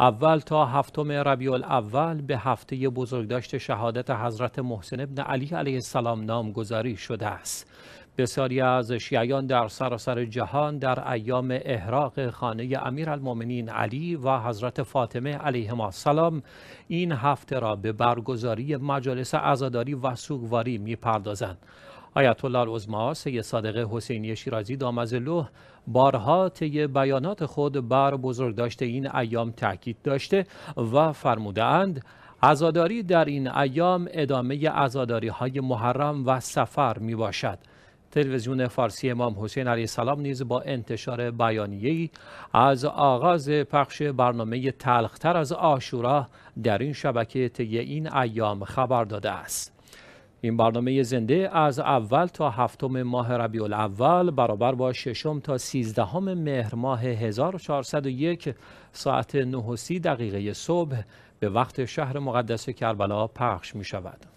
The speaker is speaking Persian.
اول تا هفتم ربیع اول به هفته بزرگداشت شهادت حضرت محسن ابن علی علیه السلام نامگذاری شده است بسیاری از شیعیان در سراسر جهان در ایام احراق خانه امیرالمؤمنین علی و حضرت فاطمه ما السلام این هفته را به برگزاری مجالس عزاداری و سوگواری میپردازند آیت الله العظما سید صادق حسینی شیرازی دامزلو بارها طی بیانات خود بر بزرگداشت این ایام تاکید داشته و فرمودهاند عزاداری در این ایام ادامه عزاداری های محرم و سفر می باشد. تلویزیون فارسی امام حسین علیه السلام نیز با انتشار بیانیه از آغاز پخش برنامه تلختر از آشورا در این شبکه طی این ایام خبر داده است. این برنامه زنده از اول تا هفتم ماه ربیع الاول برابر با ششم تا سیزدهم مهر ماه 1401 ساعت 9.30 دقیقه صبح به وقت شهر مقدس کربلا پخش می شود.